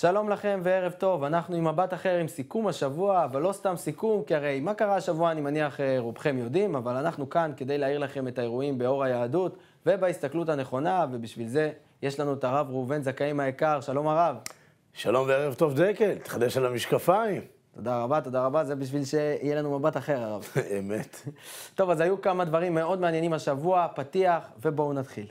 שלום לכם וערב טוב, אנחנו עם מבט אחר עם סיכום השבוע, אבל לא סתם סיכום, כי הרי מה קרה השבוע אני מניח אה, רובכם יודעים, אבל אנחנו כאן כדי להעיר לכם את האירועים באור היהדות ובהסתכלות הנכונה, ובשביל זה יש לנו את הרב ראובן זכאים היקר, שלום הרב. שלום וערב טוב דקל, תחדש על המשקפיים. תודה רבה, תודה רבה, זה בשביל שיהיה לנו מבט אחר הרב. אמת. טוב, אז היו כמה דברים מאוד מעניינים השבוע, פתיח, ובואו נתחיל.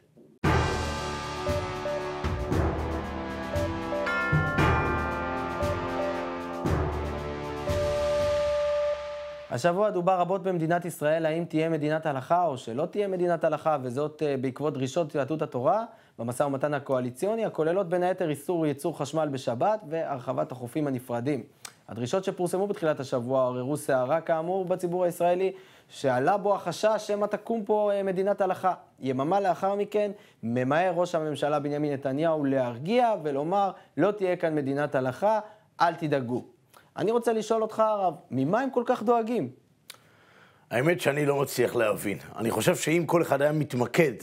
השבוע דובר רבות במדינת ישראל האם תהיה מדינת הלכה או שלא תהיה מדינת הלכה, וזאת אה, בעקבות דרישות יהדות התורה במשא ומתן הקואליציוני, הכוללות בין היתר איסור ייצור חשמל בשבת והרחבת החופים הנפרדים. הדרישות שפורסמו בתחילת השבוע עוררו סערה כאמור בציבור הישראלי, שעלה בו החשש שמא תקום פה אה, מדינת הלכה. יממה לאחר מכן ממהר ראש הממשלה בנימין נתניהו להרגיע ולומר לא תהיה כאן מדינת הלכה, אל תדאגו. אני רוצה לשאול אותך, הרב, ממה הם כל כך דואגים? האמת שאני לא מצליח להבין. אני חושב שאם כל אחד היה מתמקד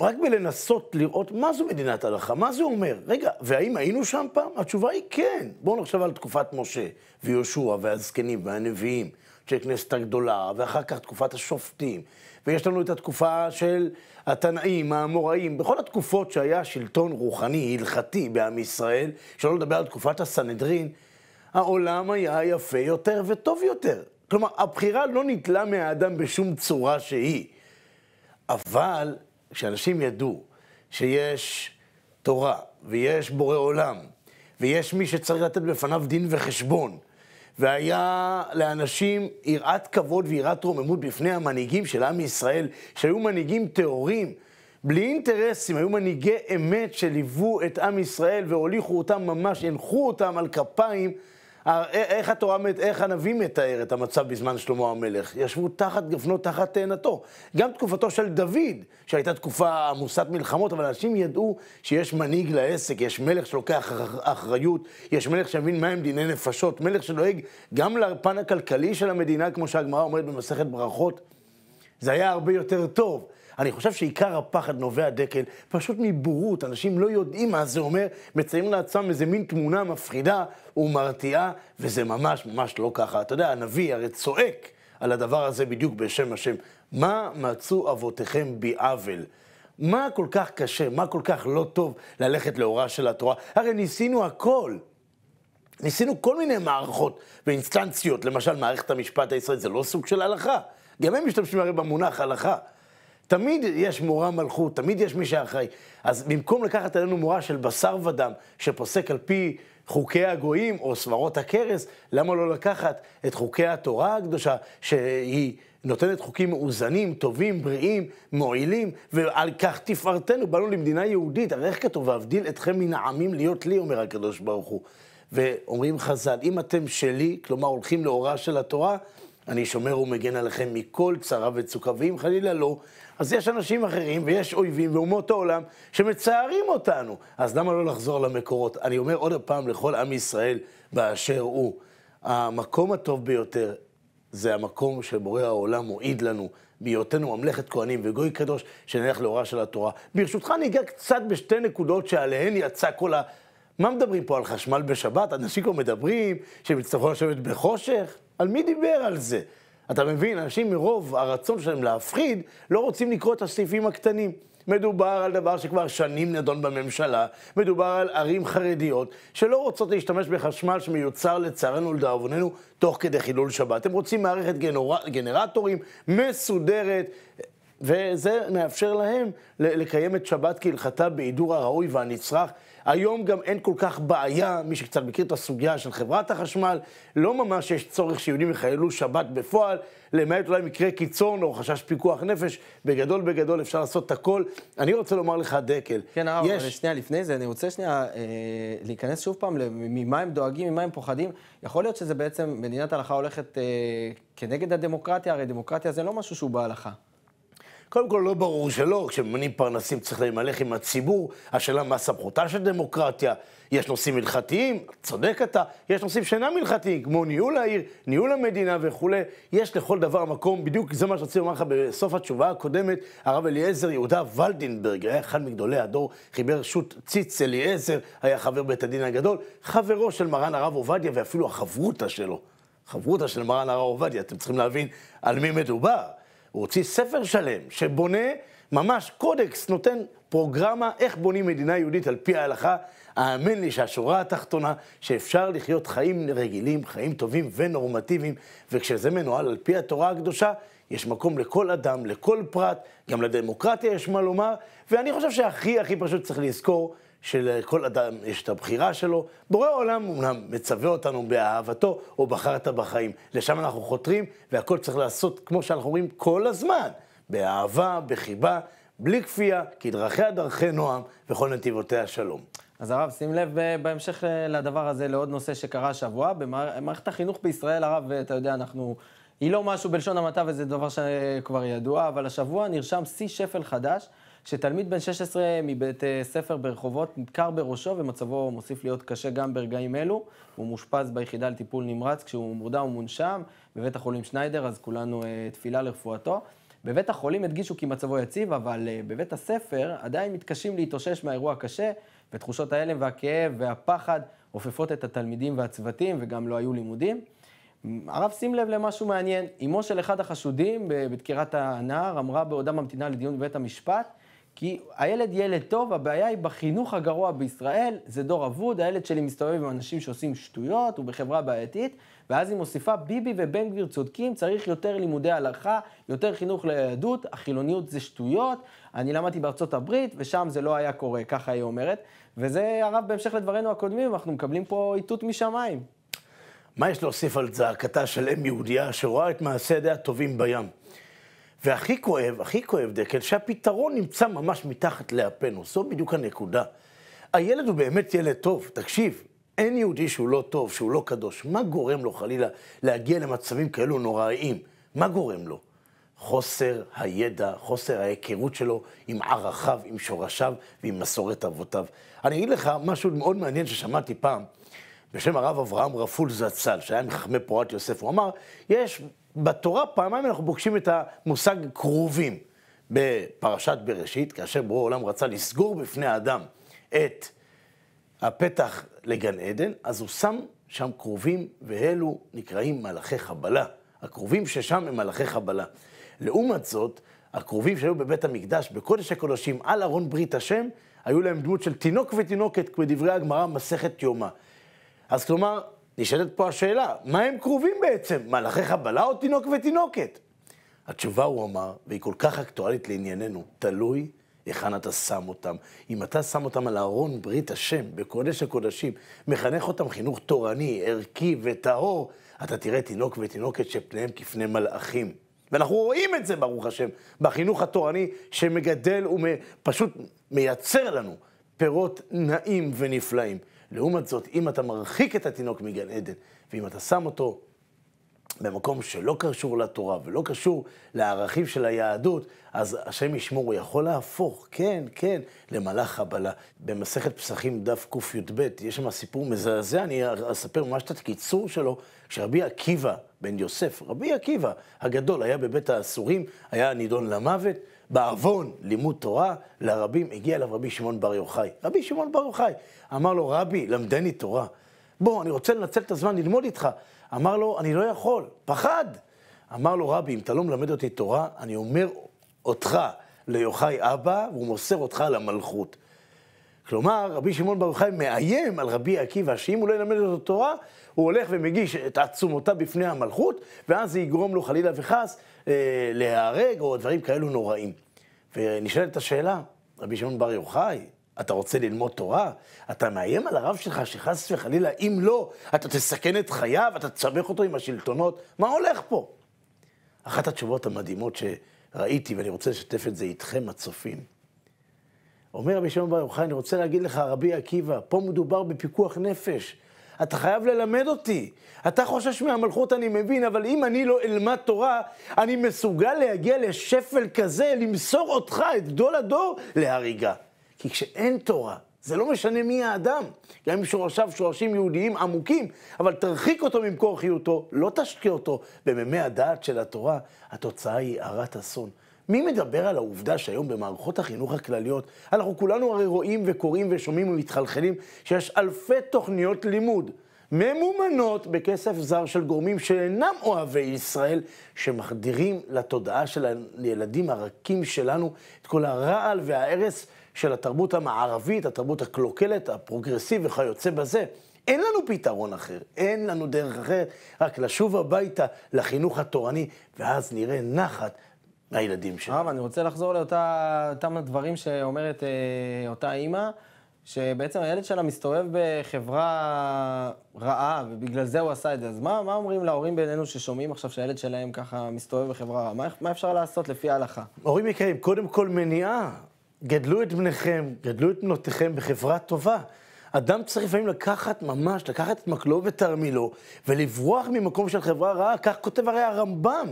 רק בלנסות לראות מה זו מדינת הלכה, מה זה אומר. רגע, והאם היינו שם פעם? התשובה היא כן. בואו נחשב על תקופת משה ויהושע והזקנים והנביאים, של הכנסת הגדולה, ואחר כך תקופת השופטים, ויש לנו את התקופה של התנאים, האמוראים, בכל התקופות שהיה שלטון רוחני, הלכתי בעם ישראל, שלא לדבר על תקופת הסנהדרין, העולם היה יפה יותר וטוב יותר. כלומר, הבחירה לא ניטלה מהאדם בשום צורה שהיא. אבל כשאנשים ידעו שיש תורה, ויש בורא עולם, ויש מי שצריך לתת בפניו דין וחשבון, והיה לאנשים יראת כבוד ויראת רוממות בפני המנהיגים של עם ישראל, שהיו מנהיגים טהורים, בלי אינטרסים, היו מנהיגי אמת שליוו את עם ישראל והוליכו אותם ממש, הנחו אותם על כפיים. אה, אה, איך התורה, איך הנביא מתאר את המצב בזמן שלמה המלך? ישבו תחת גפנו, תחת תאנתו. גם תקופתו של דוד, שהייתה תקופה עמוסת מלחמות, אבל אנשים ידעו שיש מנהיג לעסק, יש מלך שלוקח אחריות, יש מלך שמבין מהם דיני נפשות, מלך שדואג גם לפן הכלכלי של המדינה, כמו שהגמרא אומרת במסכת ברכות. זה היה הרבה יותר טוב. אני חושב שעיקר הפחד נובע דקל פשוט מבורות, אנשים לא יודעים מה זה אומר, מציינים לעצמם איזה מין תמונה מפחידה ומרתיעה, וזה ממש ממש לא ככה. אתה יודע, הנביא הרי צועק על הדבר הזה בדיוק בשם השם. מה מצאו אבותיכם בי עוול? מה כל כך קשה, מה כל כך לא טוב ללכת לאורה של התורה? הרי ניסינו הכל. ניסינו כל מיני מערכות ואינסטנציות, למשל מערכת המשפט הישראלית, זה לא סוג של הלכה. גם הם משתמשים הרי במונח הלכה. תמיד יש מורה מלכות, תמיד יש מי שאחראי. אז במקום לקחת עלינו מורה של בשר ודם, שפוסק על פי חוקי הגויים או סברות הכרס, למה לא לקחת את חוקי התורה הקדושה, שהיא נותנת חוקים מאוזנים, טובים, בריאים, מועילים, ועל כך תפארתנו, באנו למדינה יהודית, הרי איך כתוב, ואבדיל אתכם מן העמים להיות לי, אומר הקדוש ברוך הוא. ואומרים חז"ל, אם אתם שלי, כלומר הולכים לאורה של התורה, אני שומר ומגן עליכם מכל צרה וצוקה, ואם חלילה לא, אז יש אנשים אחרים ויש אויבים ואומות העולם שמצערים אותנו. אז למה לא לחזור למקורות? אני אומר עוד פעם לכל עם ישראל באשר הוא, המקום הטוב ביותר זה המקום שבורא העולם מועיד לנו, בהיותנו ממלכת כהנים וגוי קדוש, שנלך לאורה של התורה. ברשותך אני אגע קצת בשתי נקודות שעליהן יצא כל ה... מה מדברים פה על חשמל בשבת? אנשים כבר מדברים שהם יצטרכו לשבת בחושך? על מי דיבר על זה? אתה מבין, אנשים מרוב הרצון שלהם להפחיד, לא רוצים לקרוא את הסעיפים הקטנים. מדובר על דבר שכבר שנים נדון בממשלה, מדובר על ערים חרדיות שלא רוצות להשתמש בחשמל שמיוצר לצערנו ולדאבוננו תוך כדי חילול שבת. הם רוצים מערכת גנור... גנרטורים מסודרת, וזה מאפשר להם לקיים את שבת כהלכתה בהידור הראוי והנצרך. היום גם אין כל כך בעיה, מי שקצת מכיר את הסוגיה של חברת החשמל, לא ממש יש צורך שיהודים יחיילו שבת בפועל, למעט אולי מקרה קיצון או חשש פיקוח נפש, בגדול בגדול אפשר לעשות את הכל. אני רוצה לומר לך, דקל, כן, הרב, יש... אבל שנייה לפני זה, אני רוצה שנייה אה, להיכנס שוב פעם ממה הם דואגים, ממה הם פוחדים. יכול להיות שזה בעצם, מדינת הלכה הולכת אה, כנגד הדמוקרטיה, הרי דמוקרטיה זה לא משהו שהוא בהלכה. קודם כל, לא ברור שלא, כשממנים פרנסים צריך להימלך עם הציבור, השאלה מה סמכותה של דמוקרטיה. יש נושאים הלכתיים, צודק אתה, יש נושאים שאינם הלכתיים, כמו ניהול העיר, ניהול המדינה וכולי. יש לכל דבר מקום, בדיוק זה מה שרציתי לומר לך בסוף התשובה הקודמת, הרב אליעזר יהודה ולדינברג, היה אחד מגדולי הדור, חיבר שו"ת ציץ אליעזר, היה חבר בית הדין הגדול, חברו של מרן הרב עובדיה ואפילו החברותא שלו. חברותא של מרן הרב עובדיה, אתם צריכים להבין על מי מדובר. הוא הוציא ספר שלם שבונה ממש קודקס, נותן פרוגרמה איך בונים מדינה יהודית על פי ההלכה. האמן לי שהשורה התחתונה, שאפשר לחיות חיים רגילים, חיים טובים ונורמטיביים, וכשזה מנוהל על פי התורה הקדושה, יש מקום לכל אדם, לכל פרט, גם לדמוקרטיה יש מה לומר, ואני חושב שהכי הכי פשוט צריך לזכור שלכל אדם יש את הבחירה שלו. בורא עולם אומנם מצווה אותנו באהבתו, או בחרת בחיים. לשם אנחנו חותרים, והכל צריך לעשות, כמו שאנחנו רואים, כל הזמן. באהבה, בחיבה, בלי כפייה, כי דרכיה דרכי נועם, וכל נתיבותיה שלום. אז הרב, שים לב בהמשך לדבר הזה לעוד נושא שקרה השבוע. במערכת החינוך בישראל, הרב, אתה יודע, אנחנו... היא לא משהו בלשון המעטה וזה דבר שכבר ידוע, אבל השבוע נרשם שיא שפל חדש. שתלמיד בן 16 מבית אה, ספר ברחובות נדקר בראשו ומצבו מוסיף להיות קשה גם ברגעים אלו. הוא מאושפז ביחידה לטיפול נמרץ כשהוא מורדם ומונשם בבית החולים שניידר, אז כולנו uh, תפילה לרפואתו. בבית החולים הדגישו כי מצבו יציב, אבל uh, בבית הספר עדיין מתקשים להתאושש מהאירוע הקשה, ותחושות ההלם והכאב והפחד עופפות את התלמידים והצוותים, וגם לא היו לימודים. הרב שים לב למשהו מעניין, אמו של אחד החשודים בדקירת הנער אמרה בעודה ממתינה לדיון בבית המשפט, כי הילד ילד טוב, הבעיה היא בחינוך הגרוע בישראל, זה דור אבוד, הילד שלי מסתובב עם אנשים שעושים שטויות, הוא בחברה בעייתית, ואז היא מוסיפה, ביבי ובן גביר צודקים, צריך יותר לימודי הלכה, יותר חינוך ליהדות, החילוניות זה שטויות, אני למדתי בארצות הברית, ושם זה לא היה קורה, ככה היא אומרת. וזה, הרב, בהמשך לדברינו הקודמים, אנחנו מקבלים פה איתות משמיים. מה יש להוסיף על זעקתה של אם יהודייה שרואה את מעשי ידיה הטובים בים? והכי כואב, הכי כואב, דקל, שהפתרון נמצא ממש מתחת לאפנו. זו בדיוק הנקודה. הילד הוא באמת ילד טוב, תקשיב, אין יהודי שהוא לא טוב, שהוא לא קדוש. מה גורם לו חלילה להגיע למצבים כאלו נוראיים? מה גורם לו? חוסר הידע, חוסר ההיכרות שלו עם ערכיו, עם שורשיו ועם מסורת אבותיו. אני אגיד לך משהו מאוד מעניין ששמעתי פעם, בשם הרב אברהם רפול זצ"ל, שהיה מחכמי פורת יוסף, הוא אמר, יש בתורה פעמיים אנחנו פוגשים את המושג קרובים. בפרשת בראשית, כאשר ברור העולם רצה לסגור בפני האדם את הפתח לגן עדן, אז הוא שם שם קרובים, ואלו נקראים מלאכי חבלה. הקרובים ששם הם מלאכי חבלה. לעומת זאת, הקרובים שהיו בבית המקדש, בקודש הקודשים, על ארון ברית השם, היו להם דמות של תינוק ותינוקת, כדברי הגמרא, מסכת יומא. אז כלומר, נשאלת פה השאלה, מה הם קרובים בעצם? מלאכי חבלה או תינוק ותינוקת? התשובה, הוא אמר, והיא כל כך אקטואלית לענייננו, תלוי היכן אתה שם אותם. אם אתה שם אותם על ארון ברית השם, בקודש הקודשים, מחנך אותם חינוך תורני, ערכי וטהור, אתה תראה תינוק ותינוקת שפניהם כפני מלאכים. ואנחנו רואים את זה, ברוך השם, בחינוך התורני שמגדל ופשוט מייצר לנו פירות נעים ונפלאים. לעומת זאת, אם אתה מרחיק את התינוק מגן עדן, ואם אתה שם אותו במקום שלא קשור לתורה ולא קשור לערכים של היהדות, אז השם ישמור, הוא יכול להפוך, כן, כן, למלאך חבלה. במסכת פסחים דף קי"ב, יש שם סיפור מזעזע, אני אספר ממש את הקיצור שלו, שרבי עקיבא בן יוסף, רבי עקיבא הגדול, היה בבית האסורים, היה נידון למוות, בעוון לימוד תורה, לרבים הגיע אליו רבי שמעון בר יוחאי. רבי שמעון בר יוחאי אמר לו, רבי, למדני תורה. בוא, אני רוצה לנצל את הזמן ללמוד איתך. אמר לו, אני לא יכול, פחד. אמר לו, רבי, אם אתה לא מלמד אותי תורה, אני אומר אותך ליוחאי אבא, והוא מוסר אותך למלכות. כלומר, רבי שמעון ברוך חיים מאיים על רבי עקיבא, שאם הוא לא ילמד אותו תורה, הוא הולך ומגיש את עצומותיו בפני המלכות, ואז זה יגרום לו חלילה וחס אה, להיהרג, או דברים כאלו נוראים. ונשאלת השאלה, רבי שמעון בר יוחאי, אתה רוצה ללמוד תורה? אתה מאיים על הרב שלך שחס וחלילה, אם לא, אתה תסכן את חייו, אתה תסבך אותו עם השלטונות? מה הולך פה? אחת התשובות המדהימות שראיתי, ואני רוצה לשתף את זה איתכם, הצופים. אומר רבי שמעון בר יוחאי, אני רוצה להגיד לך, רבי עקיבא, פה מדובר בפיקוח נפש. אתה חייב ללמד אותי. אתה חושש מהמלכות, אני מבין, אבל אם אני לא אלמד תורה, אני מסוגל להגיע לשפל כזה, למסור אותך, את גדול הדור, להריגה. כי כשאין תורה, זה לא משנה מי האדם, גם אם שורשיו שורשים יהודיים עמוקים, אבל תרחיק אותו ממקור חיותו, לא תשקיע אותו במימי הדעת של התורה, התוצאה היא הרת אסון. מי מדבר על העובדה שהיום במערכות החינוך הכלליות, אנחנו כולנו הרי רואים וקוראים ושומעים ומתחלחלים שיש אלפי תוכניות לימוד ממומנות בכסף זר של גורמים שאינם אוהבי ישראל, שמחדירים לתודעה של הילדים הרכים שלנו את כל הרעל וההרס של התרבות המערבית, התרבות הקלוקלת, הפרוגרסיב וכיוצא בזה. אין לנו פתרון אחר, אין לנו דרך אחרת, רק לשוב הביתה לחינוך התורני, ואז נראה נחת מהילדים שלי. אבל אני רוצה לחזור לאותם הדברים שאומרת אה, אותה אימא, שבעצם הילד שלה מסתובב בחברה רעה, ובגלל זה הוא עשה את זה. אז מה, מה אומרים להורים בינינו ששומעים עכשיו שהילד שלהם ככה מסתובב בחברה רעה? מה, מה אפשר לעשות לפי ההלכה? הורים יקרים, קודם כל מניעה. גדלו את בניכם, גדלו את בנותיכם בחברה טובה. אדם צריך לפעמים לקחת, ממש, לקחת את מקלו ותרמילו, ולברוח ממקום של חברה רעה, כך כותב הרי הרמב"ם.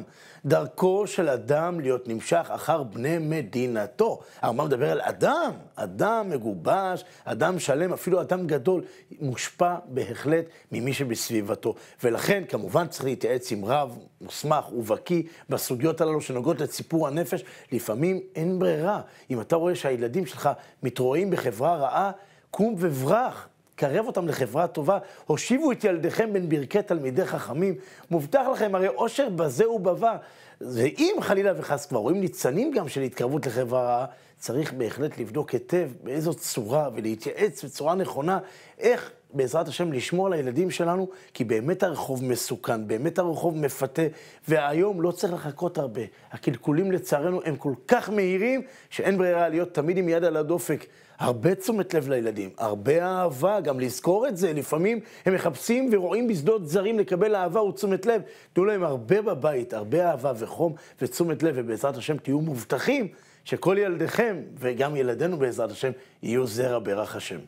דרכו של אדם להיות נמשך אחר בני מדינתו. הרמב"ם מדבר על אדם, אדם מגובש, אדם שלם, אפילו אדם גדול, מושפע בהחלט ממי שבסביבתו. ולכן, כמובן, צריך להתייעץ עם רב מוסמך ובקיא בסוגיות הללו שנוגעות לציפור הנפש. לפעמים אין ברירה. אם אתה רואה שהילדים שלך מתרועים בחברה רעה, קום וברח, קרב אותם לחברה טובה, הושיבו את ילדיכם בין ברכי תלמידי חכמים, מובטח לכם הרי עושר בזה ובבא. ואם חלילה וחס כבר רואים ניצנים גם של התקרבות לחברה רעה, צריך בהחלט לבדוק היטב באיזו צורה ולהתייעץ בצורה נכונה איך בעזרת השם, לשמור על הילדים שלנו, כי באמת הרחוב מסוכן, באמת הרחוב מפתה, והיום לא צריך לחכות הרבה. הקלקולים לצערנו הם כל כך מהירים, שאין ברירה להיות תמיד עם יד על הדופק. הרבה תשומת לב לילדים, הרבה אהבה, גם לזכור את זה. לפעמים הם מחפשים ורואים בשדות זרים לקבל אהבה ותשומת לב. תנו להם הרבה בבית, הרבה אהבה וחום ותשומת לב, ובעזרת השם תהיו מובטחים שכל ילדיכם, וגם ילדינו בעזרת השם, יהיו זרע ברך השם.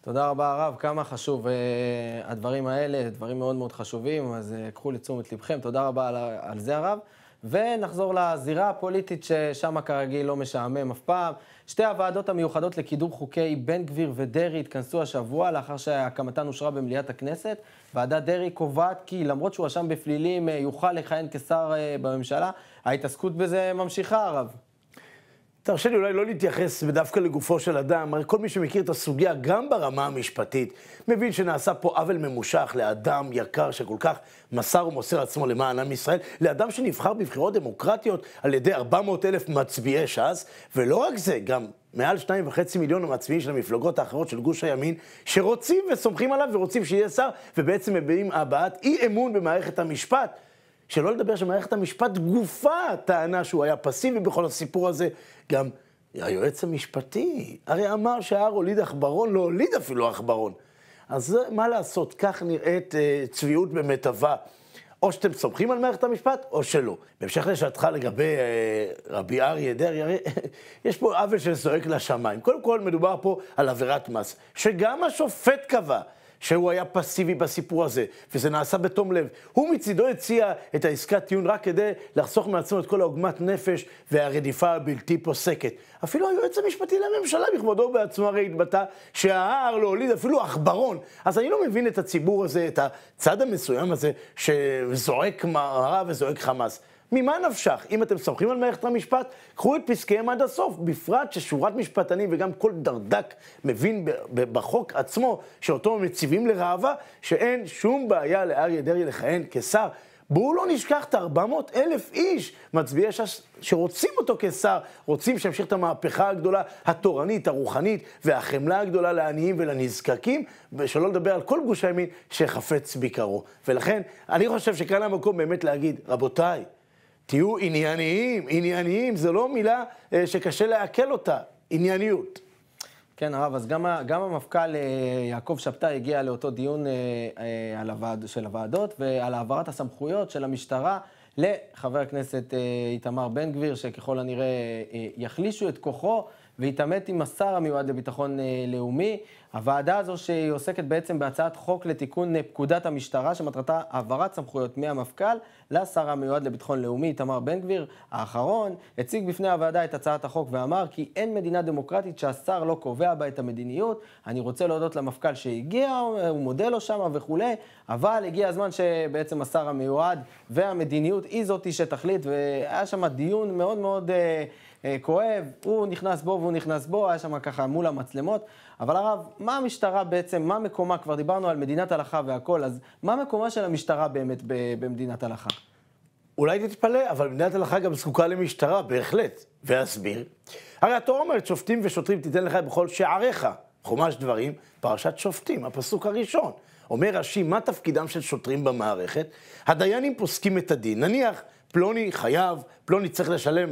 תודה רבה, הרב. כמה חשוב uh, הדברים האלה, דברים מאוד מאוד חשובים, אז uh, קחו לתשומת לבכם. תודה רבה על, על זה, הרב. ונחזור לזירה הפוליטית, ששם כרגיל לא משעמם אף פעם. שתי הוועדות המיוחדות לקידום חוקי בן גביר ודרעי התכנסו השבוע לאחר שהקמתן אושרה במליאת הכנסת. ועדת דרעי קובעת כי למרות שהוא אשם בפלילים, אה, יוכל לכהן כשר בממשלה. ההתעסקות בזה ממשיכה, הרב. תרשה לי אולי לא להתייחס דווקא לגופו של אדם, הרי כל מי שמכיר את הסוגיה, גם ברמה המשפטית, מבין שנעשה פה עוול ממושך לאדם יקר שכל כך מסר ומוסר עצמו למען עם ישראל, לאדם שנבחר בבחירות דמוקרטיות על ידי 400 אלף מצביעי ש"ס, ולא רק זה, גם מעל שניים וחצי מיליון המצביעים של המפלגות האחרות של גוש הימין, שרוצים וסומכים עליו ורוצים שיהיה שר, ובעצם מביעים הבעת אי אמון במערכת המשפט. שלא לדבר שמערכת המשפט גופה טענה שהוא היה פסיבי בכל הסיפור הזה, גם היועץ המשפטי, הרי אמר שההר הוליד עכברון, לא הוליד אפילו עכברון. אז מה לעשות, כך נראית אה, צביעות במיטבה. או שאתם סומכים על מערכת המשפט, או שלא. בהמשך לשאלתך לגבי אה, רבי אריה דרעי, הרי יש פה עוול שזועק לשמיים. קודם כל, מדובר פה על עבירת מס, שגם השופט קבע שהוא היה פסיבי בסיפור הזה, וזה נעשה בתום לב. הוא מצידו הציע את העסקת טיעון רק כדי לחסוך מעצמו את כל העוגמת נפש והרדיפה הבלתי פוסקת. אפילו היועץ המשפטי לממשלה בכבודו בעצמו הרי התבטא שההר לא הוליד אפילו עכברון. אז אני לא מבין את הציבור הזה, את הצד המסוים הזה, שזועק מערה וזועק חמאס. ממה נפשך? אם אתם סומכים על מערכת המשפט, קחו את פסקיהם עד הסוף, בפרט ששורת משפטנים וגם כל דרדק מבין בחוק עצמו, שאותו מציבים לראווה, שאין שום בעיה לאריה דרעי לכהן כשר. בואו לא נשכח את 400 אלף איש מצביעי ש"ס שרוצים אותו כשר, רוצים שימשיך את המהפכה הגדולה, התורנית, הרוחנית והחמלה הגדולה לעניים ולנזקקים, ושלא לדבר על כל גוש הימין שחפץ ביקרו. ולכן, אני חושב שכאן המקום באמת להגיד, רבותיי, תהיו ענייניים, ענייניים זו לא מילה אה, שקשה לעכל אותה, ענייניות. כן, הרב, אז גם, גם המפכ"ל אה, יעקב שבתאי הגיע לאותו דיון אה, על הוועד, של הוועדות ועל העברת הסמכויות של המשטרה לחבר הכנסת איתמר בן גביר, שככל הנראה יחלישו את כוחו והתעמת עם השר המיועד לביטחון לאומי. הוועדה הזו שהיא עוסקת בעצם בהצעת חוק לתיקון פקודת המשטרה, שמטרתה העברת סמכויות מהמפכ"ל לשר המיועד לביטחון לאומי, איתמר בן גביר, האחרון, הציג בפני הוועדה את הצעת החוק ואמר כי אין מדינה דמוקרטית שהשר לא קובע בה את המדיניות. אני רוצה להודות למפכ"ל שהגיע, הוא מודה לו שמה וכולי, אבל הגיע הזמן שבעצם השר המיועד והמדיניות היא זאתי שתחליט, והיה שם דיון מאוד מאוד... אה, אה, כואב, הוא נכנס בו והוא נכנס בו, היה שם ככה מול המצלמות, אבל הרב, מה המשטרה בעצם, מה מקומה, כבר דיברנו על מדינת הלכה והכל, אז מה מקומה של המשטרה באמת במדינת הלכה? אולי תתפלא, אבל מדינת הלכה גם זקוקה למשטרה, בהחלט. ואסביר. הרי התורה אומרת, שופטים ושוטרים תיתן לך בכל שעריך. חומש דברים, פרשת שופטים, הפסוק הראשון. אומר רש"י, מה תפקידם של שוטרים במערכת? הדיינים פוסקים את הדין. נניח, פלוני חייב, פלוני צריך לשלם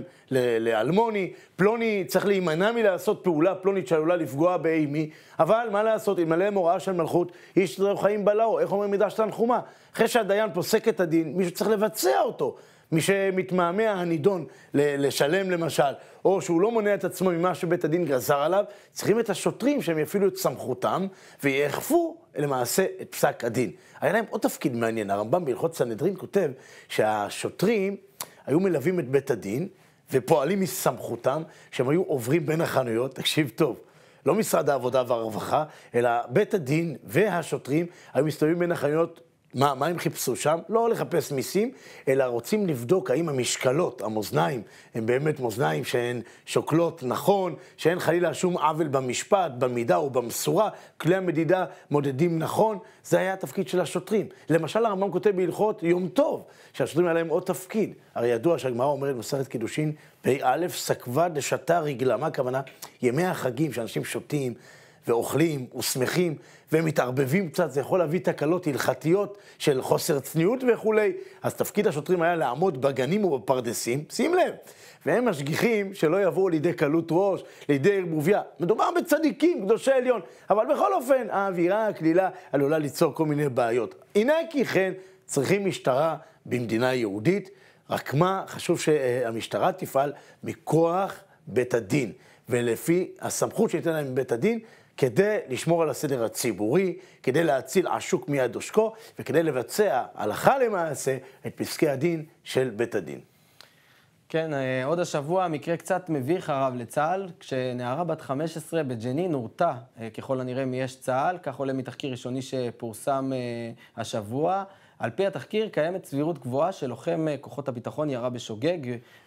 לאלמוני, פלוני צריך להימנע מלעשות פעולה פלונית שעלולה לפגוע באימי, אבל מה לעשות, אלמלא מוראה של מלכות, איש לא חיים בלעו, איך אומר מדרש תנחומה? אחרי שהדיין פוסק את הדין, מישהו צריך לבצע אותו. מי שמתמהמה הנידון לשלם למשל, או שהוא לא מונע את עצמו ממה שבית הדין גזר עליו, צריכים את השוטרים שהם יפעילו את סמכותם ויאכפו למעשה את פסק הדין. היה להם עוד תפקיד מעניין, הרמב"ם בהלכות סנהדרין כותב שהשוטרים היו מלווים את בית הדין ופועלים מסמכותם, שהם היו עוברים בין החנויות, תקשיב טוב. לא משרד העבודה והרווחה, אלא בית הדין והשוטרים היו מסתובבים בין החנויות מה, מה הם חיפשו שם? לא לחפש מיסים, אלא רוצים לבדוק האם המשקלות, המאזניים, הן באמת מאזניים שהן שוקלות נכון, שאין חלילה שום עוול במשפט, במידה או במשורה, כלי המדידה מודדים נכון, זה היה התפקיד של השוטרים. למשל, הרמב"ם כותב בהלכות יום טוב, שהשוטרים היה להם עוד תפקיד. הרי ידוע שהגמרא אומרת במסכת קידושין, פ"א, סקבה דשתה רגלה. מה הכוונה? ימי החגים שאנשים שותים, ואוכלים ושמחים, ומתערבבים קצת, זה יכול להביא תקלות הלכתיות של חוסר צניעות וכולי. אז תפקיד השוטרים היה לעמוד בגנים ובפרדסים, שים לב, והם משגיחים שלא יבואו לידי קלות ראש, לידי ערבוביה. מדובר בצדיקים, קדושי עליון, אבל בכל אופן, האווירה הקלילה עלולה ליצור כל מיני בעיות. הנה כי כן, צריכים משטרה במדינה יהודית, רק מה, חשוב שהמשטרה תפעל מכוח בית הדין. ולפי הסמכות שניתן להם מבית הדין, כדי לשמור על הסדר הציבורי, כדי להציל עשוק מיד עושקו, וכדי לבצע הלכה למעשה את פסקי הדין של בית הדין. כן, אה, עוד השבוע מקרה קצת מביך הרב לצה"ל, כשנערה בת 15 בג'נין הורתה אה, ככל הנראה מיש צה"ל, כך עולה מתחקיר ראשוני שפורסם אה, השבוע. על פי התחקיר קיימת סבירות גבוהה שלוחם כוחות הביטחון ירה בשוגג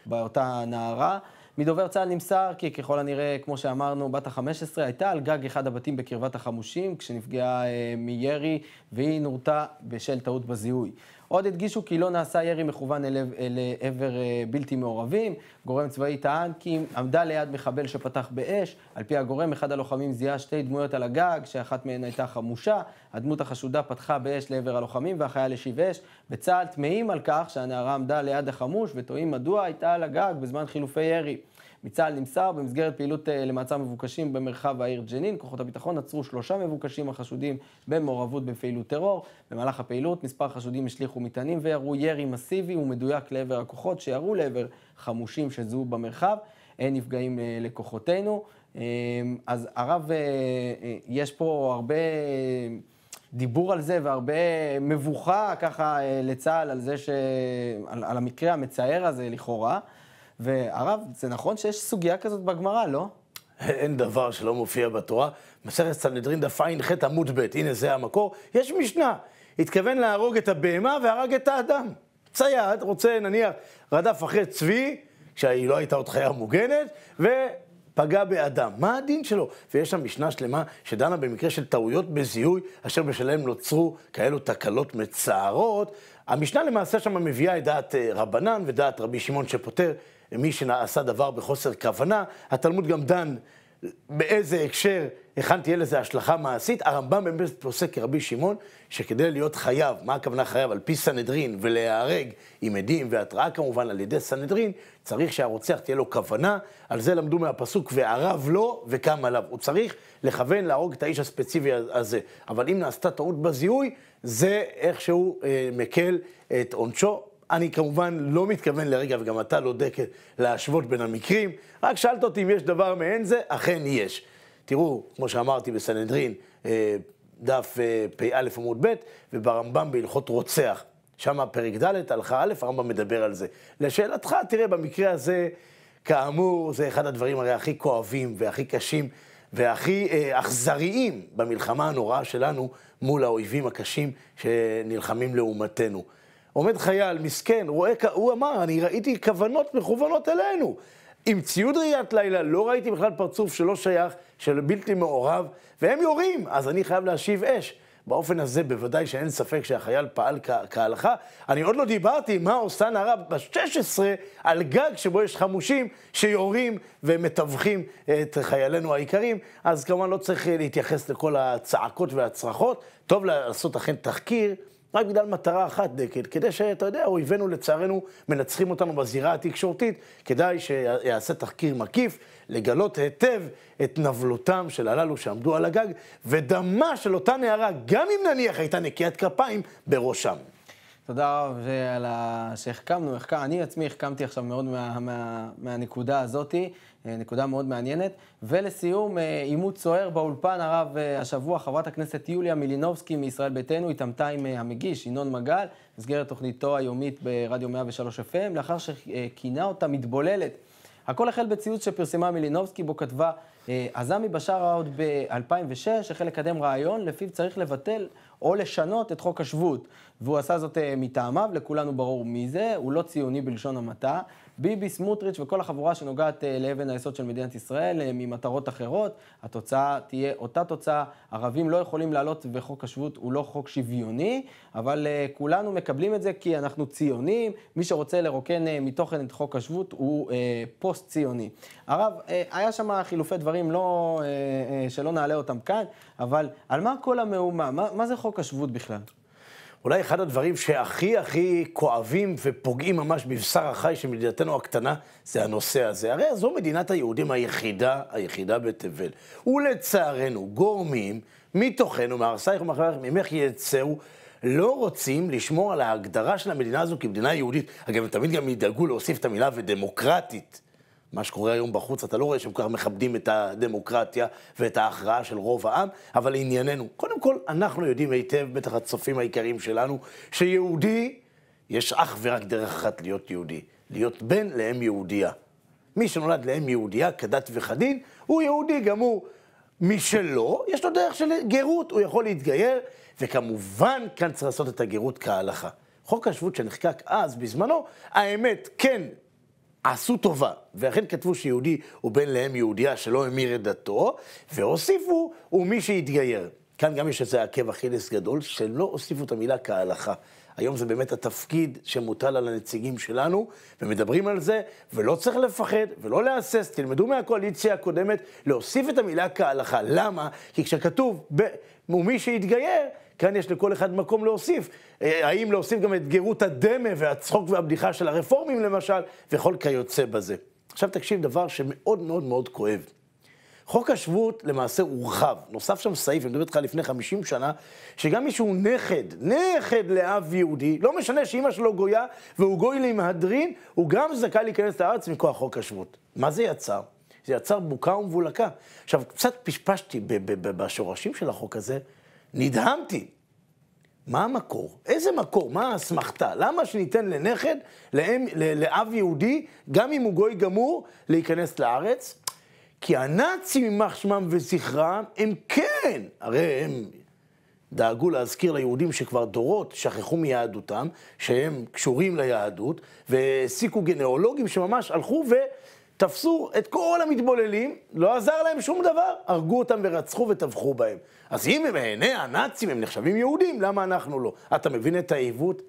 באותה נערה. מדובר צה"ל נמסר כי ככל הנראה, כמו שאמרנו, בת ה-15 הייתה על גג אחד הבתים בקרבת החמושים, כשנפגעה אה, מירי, והיא נורתה בשל טעות בזיהוי. עוד הדגישו כי לא נעשה ירי מכוון אל, אל עבר אה, בלתי מעורבים. גורם צבאי טען כי עמדה ליד מחבל שפתח באש. על פי הגורם, אחד הלוחמים זיהה שתי דמויות על הגג, שאחת מהן הייתה חמושה. הדמות החשודה פתחה באש לעבר הלוחמים והחייל השיב אש. בצה"ל תמהים על כך שהנערה עמדה ליד החמוש ותוהים מדוע הייתה על הגג בזמן חילופי ירי. מצה"ל נמסר במסגרת פעילות אה, למעצר מבוקשים במרחב העיר ג'נין. כוחות הביטחון עצרו שלושה מבוקשים החשודים במעורבות בפעילות טרור. במהלך הפעילות מספר חשודים השליכו מטענים וירו ירי מסיבי ומדויק לעבר הכוחות, שירו לעבר חמושים שזוהו במרחב. אין נפגעים אה, לכוחותינו. אה, אז הרב, יש פה הרבה... דיבור על זה והרבה מבוכה ככה לצה"ל על זה ש... על, על המקרה המצער הזה לכאורה. והרב, זה נכון שיש סוגיה כזאת בגמרא, לא? אין דבר שלא מופיע בתורה. מסכת סנהדרין דף ע"ח עמוד ב', הנה זה המקור. יש משנה, התכוון להרוג את הבהמה והרג את האדם. צייד, רוצה נניח, רדף אחרי צבי, כשהיא לא הייתה עוד חיה מוגנת, ופגע באדם. מה הדין שלו? ויש שם משנה שלמה שדנה במקרה של טעויות בזיהוי, אשר בשלהם נוצרו כאלו תקלות מצערות. המשנה למעשה שם מביאה את דעת אה, רבנן ודעת רבי שמעון שפוטר מי שעשה דבר בחוסר כוונה, התלמוד גם דן באיזה הקשר, היכן תהיה לזה השלכה מעשית. הרמב"ם באמת פוסק כרבי שמעון, שכדי להיות חייב, מה הכוונה חייב? על פי סנהדרין, ולהיהרג עם עדים והתראה כמובן על ידי סנהדרין, צריך שהרוצח תהיה לו כוונה, על זה למדו מהפסוק, וערב לו וקם עליו. הוא צריך לכוון להרוג את האיש הספציפי הזה. אבל אם נעשתה טעות בזיהוי, זה איכשהו אה, מקל את עונשו. אני כמובן לא מתכוון לרגע, וגם אתה לא דקל, להשוות בין המקרים, רק שאלת אותי אם יש דבר מעין זה, אכן יש. תראו, כמו שאמרתי בסנהדרין, אה, דף אה, פ"א עמוד ב', וברמב"ם בהלכות רוצח. שם פרק ד', הלכה א', הרמב"ם מדבר על זה. לשאלתך, תראה, במקרה הזה, כאמור, זה אחד הדברים הרי הכי כואבים והכי קשים והכי אה, אכזריים במלחמה הנוראה שלנו מול האויבים הקשים שנלחמים לעומתנו. עומד חייל, מסכן, רואה, הוא אמר, אני ראיתי כוונות מכוונות אלינו. עם ציוד ראיית לילה, לא ראיתי בכלל פרצוף שלא שייך, של בלתי מעורב, והם יורים, אז אני חייב להשיב אש. באופן הזה בוודאי שאין ספק שהחייל פעל כהלכה. אני עוד לא דיברתי מה עושה נערה ב-16 על גג שבו יש חמושים שיורים ומתווכים את חיילינו העיקרים, אז כמובן לא צריך להתייחס לכל הצעקות והצרחות. טוב לעשות אכן תחקיר, רק בגלל מטרה אחת, דקל, כדי שאתה יודע, אויבינו לצערנו מנצחים אותנו בזירה התקשורתית, כדאי שיעשה תחקיר מקיף, לגלות היטב את נבלותם של הללו שעמדו על הגג, ודמה של אותה נערה, גם אם נניח הייתה נקיית כפיים, בראשם. תודה רב על ה... שהחכמנו, אני עצמי החכמתי עכשיו מאוד מה... מה... מהנקודה הזאתי. אה, נקודה מאוד מעניינת. ולסיום, אה, עימות סוער באולפן הרב אה, השבוע, חברת הכנסת יוליה מלינובסקי מישראל ביתנו התעמתה עם המגיש, ינון מגל, במסגרת תוכניתו היומית ברדיו 103 FM, לאחר שכינה אותה מתבוללת. הכל החל בציוץ שפרסמה מלינובסקי, בו כתבה, עזמי בשארה עוד ב-2006 החל לקדם רעיון, לפיו צריך לבטל או לשנות את חוק השבות. והוא עשה זאת מטעמיו, לכולנו ברור מי זה, הוא לא ציוני בלשון המעטה. ביבי, סמוטריץ' וכל החבורה שנוגעת אה, לאבן היסוד של מדינת ישראל אה, ממטרות אחרות. התוצאה תהיה אותה תוצאה. ערבים לא יכולים לעלות וחוק השבות הוא לא חוק שוויוני, אבל אה, כולנו מקבלים את זה כי אנחנו ציונים. מי שרוצה לרוקן מתוכן את חוק השבות הוא פוסט-ציוני. הרב, היה שם חילופי דברים לא, שלא נעלה אותם כאן, אבל על מה כל המהומה? מה, מה זה חוק השבות בכלל? אולי אחד הדברים שהכי הכי כואבים ופוגעים ממש בבשר החי של מדינתנו הקטנה, זה הנושא הזה. הרי זו מדינת היהודים היחידה, היחידה בתבל. ולצערנו, גורמים מתוכנו, מהרסייך ממך יצאו, לא רוצים לשמור על ההגדרה של המדינה הזו כמדינה יהודית. אגב, הם תמיד גם ידאגו להוסיף את המילה ודמוקרטית. מה שקורה היום בחוץ, אתה לא רואה שהם כל כך מכבדים את הדמוקרטיה ואת ההכרעה של רוב העם, אבל לענייננו, קודם כל, אנחנו יודעים היטב, בטח הצופים היקרים שלנו, שיהודי, יש אך ורק דרך אחת להיות יהודי, להיות בן לאם יהודייה. מי שנולד לאם יהודייה, כדת וכדין, הוא יהודי גם הוא. מי שלא, יש לו דרך של גרות, הוא יכול להתגייר, וכמובן כאן צריך לעשות את הגרות כהלכה. חוק השבות שנחקק אז, בזמנו, האמת, כן עשו טובה, ואכן כתבו שיהודי הוא בן לאם יהודייה שלא המיר את דתו, והוסיפו, הוא מי שהתגייר. כאן גם יש איזה עקב אכילס גדול, שלא הוסיפו את המילה כהלכה. היום זה באמת התפקיד שמוטל על הנציגים שלנו, ומדברים על זה, ולא צריך לפחד ולא להסס. תלמדו מהקואליציה הקודמת להוסיף את המילה כהלכה. למה? כי כשכתוב, ב... ומי שהתגייר, כאן יש לכל אחד מקום להוסיף. אה, האם להוסיף גם את גרות הדמה והצחוק והבדיחה של הרפורמים למשל, וכל כיוצא בזה. עכשיו תקשיב דבר שמאוד מאוד מאוד כואב. חוק השבות למעשה הורחב, נוסף שם סעיף, אני מדבר איתך לפני 50 שנה, שגם מי שהוא נכד, נכד לאב יהודי, לא משנה שאימא שלו גויה והוא גוי למהדרין, הוא גם זכאי להיכנס לארץ מכוח חוק השבות. מה זה יצר? זה יצר בוקה ומבולקה. עכשיו, קצת פשפשתי בשורשים של החוק הזה, נדהמתי. מה המקור? איזה מקור? מה האסמכתה? למה שניתן לנכד, לאם, לאב יהודי, גם אם הוא גוי גמור, להיכנס לארץ? כי הנאצים, יימח שמם וזכרם, הם כן, הרי הם דאגו להזכיר ליהודים שכבר דורות שכחו מיהדותם, שהם קשורים ליהדות, והעסיקו גנאולוגים שממש הלכו ו... תפסו את כל המתבוללים, לא עזר להם שום דבר, הרגו אותם ורצחו וטבחו בהם. אז אם הם בעיני הנאצים הם נחשבים יהודים, למה אנחנו לא? אתה מבין את העיוות?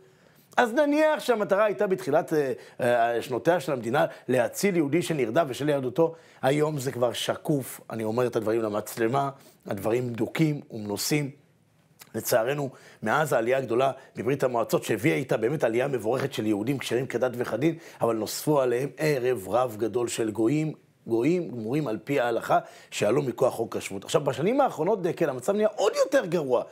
אז נניח שהמטרה הייתה בתחילת אה, אה, שנותיה של המדינה להציל יהודי שנרדף בשל יהדותו, היום זה כבר שקוף, אני אומר את הדברים למצלמה, הדברים בדוקים ומנוסים. לצערנו, מאז העלייה הגדולה מברית המועצות, שהביאה איתה באמת עלייה מבורכת של יהודים כשרים כדת וכדין, אבל נוספו עליהם ערב רב גדול של גויים, גויים גמורים על פי ההלכה, שעלו מכוח חוק השבות. עכשיו, בשנים האחרונות, דקל, המצב נהיה עוד יותר גרוע.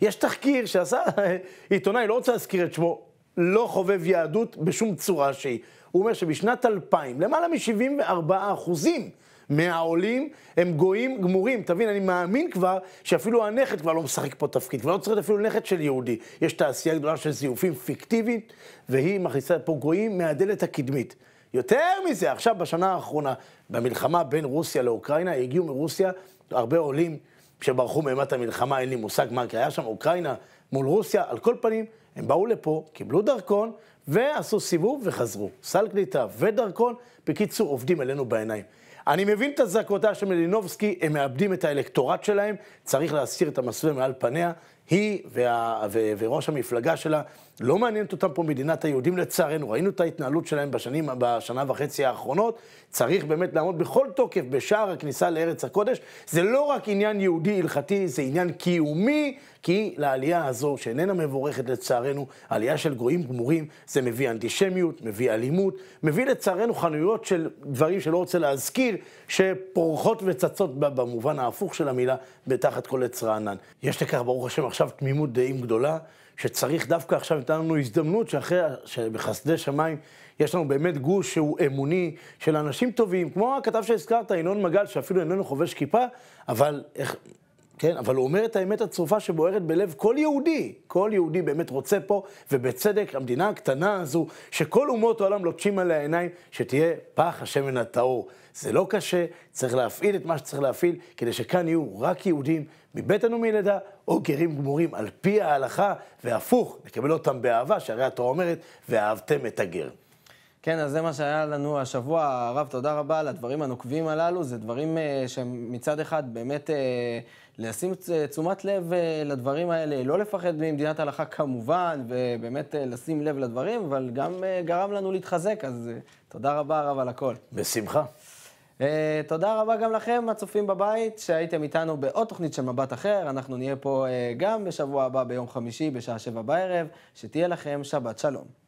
יש תחקיר שעשה עיתונאי, לא רוצה להזכיר את שמו, לא חובב יהדות בשום צורה שהיא. הוא אומר שבשנת 2000, למעלה מ-74 אחוזים מהעולים הם גויים גמורים. תבין, אני מאמין כבר שאפילו הנכד כבר לא משחק פה תפקיד, כבר לא צריך אפילו נכד של יהודי. יש תעשייה גדולה של זיופים פיקטיבית, והיא מכניסה פה גויים מהדלת הקדמית. יותר מזה, עכשיו בשנה האחרונה, במלחמה בין רוסיה לאוקראינה, הגיעו מרוסיה הרבה עולים שברחו מאימת המלחמה, אין לי מושג מה היה שם, אוקראינה מול רוסיה, על כל פנים, הם באו לפה, קיבלו דרכון, ועשו סיבוב וחזרו. סל קליטה ודרכון, בקיצור, עובדים אלינו בעיניים. אני מבין את הזעקותיה של מלינובסקי, הם מאבדים את האלקטורט שלהם, צריך להסיר את המסווה מעל פניה, היא וה, ו, וראש המפלגה שלה, לא מעניינת אותם פה מדינת היהודים לצערנו, ראינו את ההתנהלות שלהם בשנים, בשנה וחצי האחרונות, צריך באמת לעמוד בכל תוקף בשער הכניסה לארץ הקודש, זה לא רק עניין יהודי הלכתי, זה עניין קיומי, כי לעלייה הזו, שאיננה מבורכת לצערנו, עלייה של גויים גמורים, זה מביא אנטישמיות, מביא אלימות, מביא לצערנו חנויות של דברים שלא רוצה להזכיר, שפורחות וצצות במובן ההפוך של המילה, בתחת כל עץ רענן. יש לכך, ברוך השם, עכשיו תמימות דעים גדולה, שצריך דווקא עכשיו, ניתן לנו הזדמנות שאחרי, שבחסדי שמיים יש לנו באמת גוש שהוא אמוני של אנשים טובים, כמו הכתב שהזכרת, ינון מגל, שאפילו איננו חובש כיפה, אבל איך... כן, אבל הוא אומר את האמת הצרופה שבוערת בלב כל יהודי. כל יהודי באמת רוצה פה, ובצדק, המדינה הקטנה הזו, שכל אומות העולם לוטשים עליה עיניים, שתהיה פח השמן הטהור. זה לא קשה, צריך להפעיל את מה שצריך להפעיל, כדי שכאן יהיו רק יהודים מבטן ומלידה, או גרים גמורים על פי ההלכה, והפוך, נקבל אותם באהבה, שהרי התורה אומרת, ואהבתם את הגר. כן, אז זה מה שהיה לנו השבוע. הרב, תודה רבה על הדברים הנוקבים הללו. זה דברים uh, שמצד אחד באמת uh, לשים uh, תשומת לב uh, לדברים האלה, לא לפחד ממדינת הלכה כמובן, ובאמת uh, לשים לב לדברים, אבל גם uh, גרם לנו להתחזק, אז uh, תודה רבה הרב על הכל. בשמחה. Uh, תודה רבה גם לכם, הצופים בבית, שהייתם איתנו בעוד תוכנית של מבט אחר. אנחנו נהיה פה uh, גם בשבוע הבא ביום חמישי בשעה שבע בערב. שתהיה לכם שבת שלום.